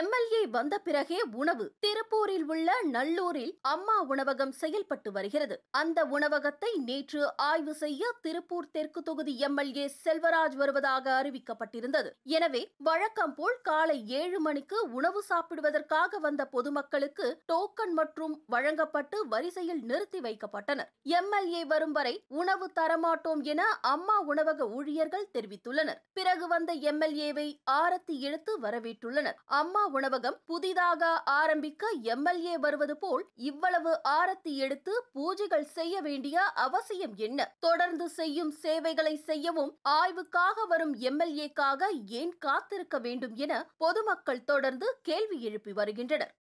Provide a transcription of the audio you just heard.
MLA வந்த பிறகே உணவு திருப்பூரில் உள்ள நல்லூரில் அம்மா உணவகம் செயல்பட்டு வருகிறது அந்த உணவகத்தை நேற்று ஆய்வு செய்ய திருப்பூர் தெற்கு தொகுதி எம்எல்ஏ செல்வராஜ் வருவதாக அறிவிக்கப்பட்டிருந்தது எனவே வழக்கம் போல் காலை ஏழு மணிக்கு உணவு சாப்பிடுவதற்காக வந்த பொதுமக்களுக்கு டோக்கன் மற்றும் வழங்கப்பட்டு வரிசையில் நிறுத்தி வைக்கப்பட்டனர் எம்எல்ஏ வரும் வரை உணவு தரமாட்டோம் என அம்மா உணவக ஊழியர்கள் தெரிவித்துள்ளனர் பிறகு வந்த எம்எல்ஏவை ஆரத்தி இழுத்து வரவேற்றுள்ளனர் அம்மா உணவகம் புதிதாக ஆரம்பிக்க எம்எல்ஏ வருவது போல் இவ்வளவு ஆரத்தி எடுத்து பூஜைகள் செய்ய வேண்டிய அவசியம் என்ன தொடர்ந்து செய்யும் சேவைகளை செய்யவும் ஆய்வுக்காக வரும் எம்எல்ஏக்காக ஏன் காத்திருக்க வேண்டும் என பொதுமக்கள் தொடர்ந்து கேள்வி எழுப்பி வருகின்றனர்